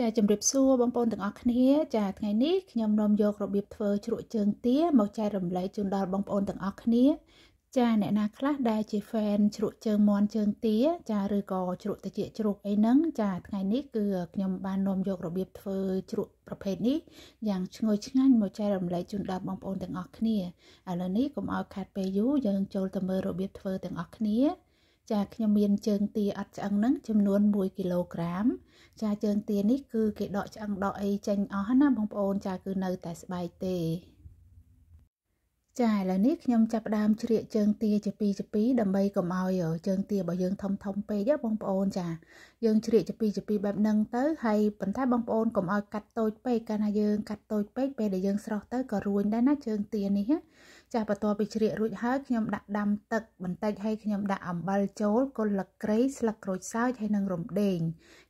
ចាជំរាបសួរបងប្អូនទាំងអស់គ្នាចាថ្ងៃនេះខ្ញុំនាំយករបៀបធ្វើជ្រក់ជើងទាមកចែករំលែកជូនដល់បងប្អូនទាំងអស់គ្នាចាអ្នកណាខ្លះដែលជា fan ជ្រក់ជើងមាន់ជើងទាចាឬក៏ជ្រក់តិចជ្រក់អីហ្នឹងចាថ្ងៃនេះគឺខ្ញុំបាននាំយករបៀបធ្វើជ្រក់ប្រភេទនេះយ៉ាងឈ្ងុយឆ្ងាញ់មកចែករំលែកជូនដល់បងប្អូនទាំងអស់គ្នាឥឡូវនេះកុំឲ្យខាត់ពេលយូរយើងចូលទៅមើលរបៀបធ្វើទាំងអស់គ្នាចាខ្ញុំមានជើងទាអត់ឆ្អឹងហ្នឹងចំនួន1គីឡូក្រាមចាជើងទានេះគឺគេដកឆ្អឹងដកអីចេញអស់ណាបងប្អូន ចាគឺនៅតែស្បែកទេចាឥឡូវនេះខ្ញុំចាប់ផ្ដើមជ្រៀកជើងទាជាពីរជាពីរដើម្បីកុំឲ្យជើងទារបស់យើងធំធំពេកណាបងប្អូនចា យើងជ្រៀកជាពីរជាពីរបែបហ្នឹងទៅហើយប៉ុន្តែបងប្អូនកុំឲ្យកាត់តូចពេកកាលណាយើងកាត់តូចពេកពេលដែលយើងស្រស់ទៅក៏រួញដែរណាជើងទានេះចាស់បន្ទាប់ពីជ្រៀករួចហើយខ្ញុំដាក់ដាំទឹកបន្តិចហើយខ្ញុំដាក់អំបិលចូលគល់លឹកក្រៃស្លឹកក្រូចសើចហើយនឹងរំដេង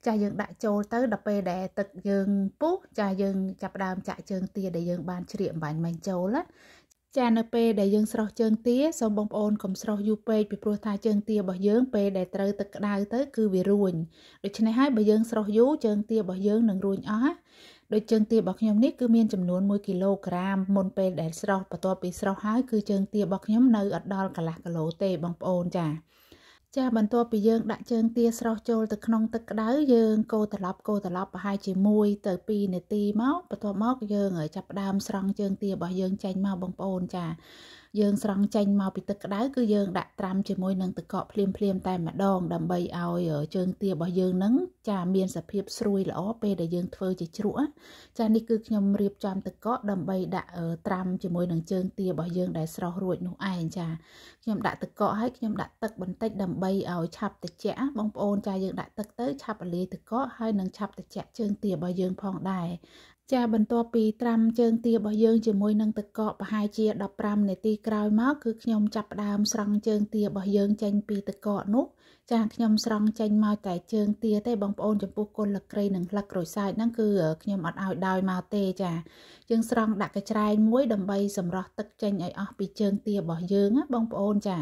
ចាស់យើងដាក់ចូលទៅដល់ពេលដែលទឹកយើងពុះចាស់យើងចាប់ដើមចាក់ជើងទាដែលយើងបានជ្រៀកអំបញ្ញមិញចូលណាចានៅពេលដែលយើងស្រោះជើងទាសូមបងប្អូនកុំស្រោះយូរពេកពីព្រោះថាជើងទារបស់យើងពេលដែលត្រូវទឹកក្តៅទៅគឺវារួញដូច្នេះហើយបើយើងស្រោះយូរជើងទារបស់យើងនឹងរួញអស់ដូចជើងទារបស់ខ្ញុំនេះគឺមានចំនួន1គីឡូក្រាមមុនពេលដែលស្រស់បន្ទាប់ពីស្រស់ហើយគឺជើងទារបស់ខ្ញុំនៅអត់ដល់កន្លះគីឡូទេបងប្អូនចា៎ចាបន្ទាប់ពីយើងដាក់ជើងទាស្រស់ចូលទៅក្នុងទឹកក្តៅយើងកូរត្រឡប់កូរត្រឡប់ប្រហែលជា1ទៅ2នាទីមកបន្ទាប់មក យើងចាប់ផ្ដើមស្រង់ជើងទារបស់យើងចេញមកបងប្អូនចាយើងស្រង់ចេញមកពីទឹកក្តៅគឺយើងដាក់ត្រាំជាមួយនឹងទឹកកកភ្លាមភ្លាមតែម្ដងដើម្បីឲ្យជើង ទារបស់យើងនឹងចាមានសភាពស្រួយល្អពេលដែលយើងធ្វើជាជ្រក់ចានេះគឺខ្ញុំរៀបចំទឹកកកដើម្បីដាក់ត្រាំជាមួយនឹងជើងទារបស់យើងដែលស្រស់រួចនោះឯងចាខ្ញុំដាក់ទឹកកកហើយខ្ញុំដាក់ទឹកបន្តិចដើម្បីឲ្យឆាប់ត្រជាក់បងប្អូនចាយើងដាក់ទឹកទៅ ឆាប់លាយទឹកកកហើយនឹងឆាប់ត្រជាក់ជើងទារបស់យើងផងដែរចាបន្ទាប់ពីត្រាំជើងទារបស់យើងជាមួយនឹងទឹកកកប្រហែលជា15នាទីក្រោយមកគឺខ្ញុំចាប់ផ្ដើមស្រង់ជើងទារបស់យើងចេញពីទឹកកកនោះចាខ្ញុំស្រង់ចេញមកតែជើងទាទេបងប្អូនចំពោះគុណលក្រីនិងលក្រូចសាចហ្នឹងគឺខ្ញុំអត់ឲ្យដោយមកទេចាយើងស្រង់ដាក់កញ្ច្រែងមួយដើម្បីសម្រោះទឹកចេញឲ្យអស់ពីជើងទារបស់យើងណាបងប្អូនចា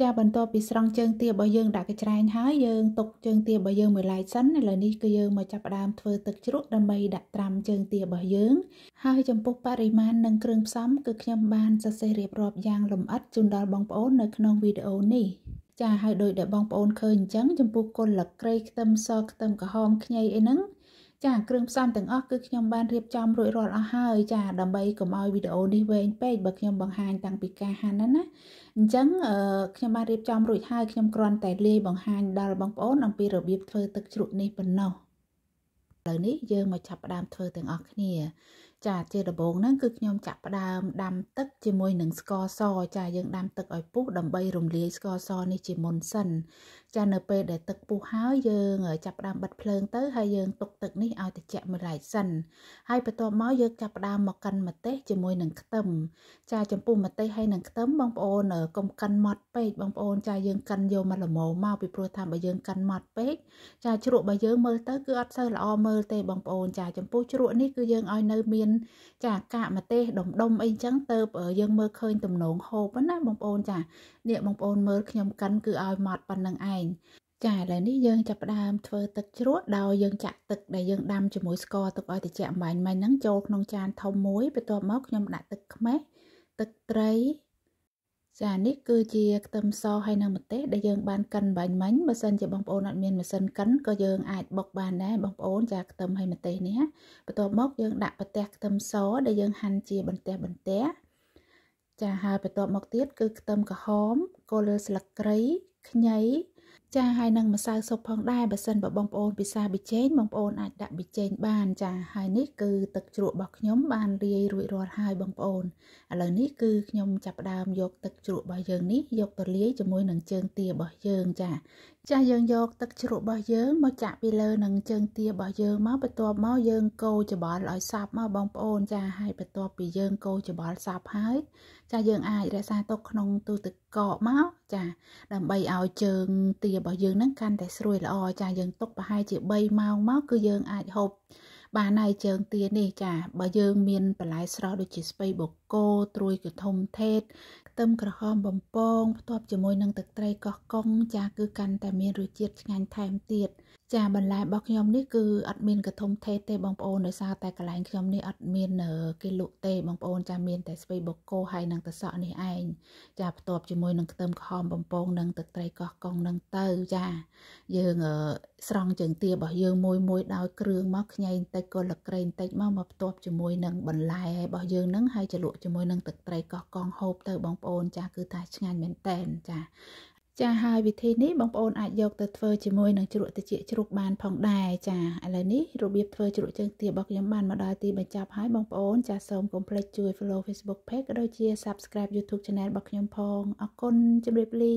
ចាបន្ទាប់ពីស្រង់ជើងទារបស់យើងដាក់កញ្ច្រែងហើយយើងទុកជើងទារបស់យើងមួយឡែកសិនឥឡូវនេះគឺយើងមកចាប់ផ្ដើមធ្វើទឹកជ្រក់ដើម្បីដាក់ត្រាំជើងទារបស់យើង ហើយចំពោះបរិមាណនិងគ្រឿងផ្សំគឺខ្ញុំបានសរសេររៀបរាប់យ៉ាងលម្អិតជូនដល់បងប្អូននៅក្នុងវីដេអូនេះ ចាហើយដោយដែលបងប្អូនឃើញអញ្ចឹងចំពោះគុណលក្រីខ្ទឹមសខ្ទឹមក្រហមខ្ញីអីហ្នឹងចាគ្រឿងផ្សំទាំងអស់គឺខ្ញុំបានរៀបចំរួចរាល់អស់ហើយចាដើម្បីកុំឲ្យវីដេអូនេះវែងពេកបើខ្ញុំបង្ហាញតាំងពីការហាន់ណាណាអញ្ចឹងខ្ញុំបានរៀបចំរួចហើយខ្ញុំគ្រាន់តែលាយបង្ហាញ ដល់បងប្អូនអំពីរបៀបធ្វើទឹកជ្រក់នេះប៉ុណ្ណោះឥឡូវនេះយើងមកចាប់ផ្ដើមធ្វើទាំងអស់គ្នាចាជាដំបូងហ្នឹងគឺខ្ញុំចាប់ផ្ដើមដាំទឹកជាមួយនឹងស្ករសចាយើងដាំទឹកឲ្យពុះដើម្បីរំលាយស្ករសនេះជាមុនសិនចានៅពេលដែលទឹកពុះហើយយើងចាប់ផ្ដើមបិទភ្លើងទៅហើយយើងទុកទឹកនេះឲ្យត្រជាក់មួយឡែកសិនហើយបន្ទាប់មកយើងចាប់ផ្ដើមមកកិនម្ទេសជាមួយនឹងខ្ទឹមចាចំពោះម្ទេសហើយនឹងខ្ទឹមបងប្អូនកុំកិនម៉ត់ពេកបងប្អូនចាយើងកិនយកមកល្មមមកពីព្រោះថាបើយើងកិនម៉ត់ពេកចាជ្រក់របស់យើងមើលទៅគឺអត់សូវល្អមើលទេបងប្អូនចាចំពោះជ្រក់នេះគឺយើងឲ្យនៅមានចាកាកម្ទេសដុំដុំអីចឹងទៅយើងមើលឃើញទំនងហូបណាបងប្អូនចានេះបងប្អូនមើលខ្ញុំកិនគឺឲ្យម៉ត់ប៉ុណ្្នឹងឯងចាឥឡូវនេះយើងចាប់ផ្ដើមធ្វើទឹកជ្រក់ដោយយើងចាក់ទឹកដែលយើងដាំជាមួយស្ករទុកឲ្យត្រជាក់អំបាញ់មិញហ្នឹងចូលក្នុងចានធំមួយបន្ទាប់មកខ្ញុំដាក់ទឹកខ្មេះទឹកត្រីចានេះគឺជាខ្ទឹមសហើយនឹងម្ទេសដែលយើងបានកិនបាញ់មិញបើសិនជាបងប្អូនអត់មានម៉ាស៊ីនកិនក៏យើងអាចបុកបានដែរបងប្អូនចាខ្ទឹមហើយម្ទេសនេះបន្ទាប់មកយើងដាក់ប្រទះខ្ទឹមសដែលយើងហាន់ជាបន្ទះបន្ទះចាហើយបន្ទាប់មកទៀតគឺខ្ទឹមក្រហមគល់ស្លឹកគ្រៃខ្ញីចាហើយនឹងម្សៅស៊ុបផងដែរបើសិនបើបងប្អូនពិសាប៊ីចេងបងប្អូនអាចដាក់ប៊ីចេងបានចាហើយនេះគឺទឹកជ្រក់របស់ខ្ញុំបានរាយរួចរាល់ហើយបងប្អូនឥឡូវនេះគឺខ្ញុំចាប់ផ្ដើមយកទឹកជ្រក់របស់យើងនេះយកទៅលាយជាមួយនឹងជើងទារបស់យើងចាចាយើងយកទឹកជ្រក់របស់យើងមកចាក់ពីលើនឹងជើងទារបស់យើងមកបន្ទាប់មកយើងកូរច្បល់ឲ្យសព្វមកបងប្អូនចាហើយបន្ទាប់ពីយើងកូរច្បល់សព្វហើយចាយើងអាចរក្សាទុកក្នុងទូទឹកកកមកចាដើម្បីឲ្យជើងទារបស់យើងហ្នឹងកាន់តែស្រួយល្អចាយើងទុកប្រហែលជា3ម៉ោងមកគឺយើងអាចហូបបានហើយជើងទានេះចាបើយើងមានបន្លែស្រស់ដូចជាស្ពៃបូកូត្រួយកធំថេតខ្ទឹមក្រហមបំពងផ្ទាប់ជាមួយនឹងទឹកត្រីកោះកុងចាគឺកាន់តែមានរសជាតិឆ្ងាញ់ថែមទៀតចា បន្លែរបស់ខ្ញុំនេះគឺអត់មានកធំថេតទេបងប្អូនដោយសារតែកន្លែងខ្ញុំនេះអត់មានគេលក់ទេបងប្អូនចាមានតែស្ពៃបូកូហើយនឹងទឹកសក់នេះឯងចាផ្ទាប់ជាមួយនឹងខ្ទឹមក្រហមបំពងនិងទឹកត្រីកោះកុងនឹងទៅចាយើងស្រង់ជើងទារបស់យើងមួយមួយដោយ គ្រឿងមកខ្ញែងតិចគល់ក្រែងបន្តិចមកមកផ្ទាប់ជាមួយនឹងបន្លែរបស់យើងនឹងហើយជ្រលក់ជាមួយនឹងទឹកត្រីកោះកងហូបទៅបងប្អូនចាគឺថាឆ្ងាញ់មែនតែនចាចាហើយវិធីនេះបងប្អូនអាចយកទៅធ្វើជាមួយនឹងជ្រក់ត្រចៀកជ្រូកបានផងដែរចាឥឡូវនេះរបៀបធ្វើជ្រក់ជើងទារបស់ខ្ញុំបានមកដល់ទីបញ្ចប់ហើយបងប្អូនចាសូមកុំភ្លេចជួយ follow Facebook page ក៏ដូចជា Subscribe YouTube Channel របស់ខ្ញុំផងអរគុណជម្រាបលា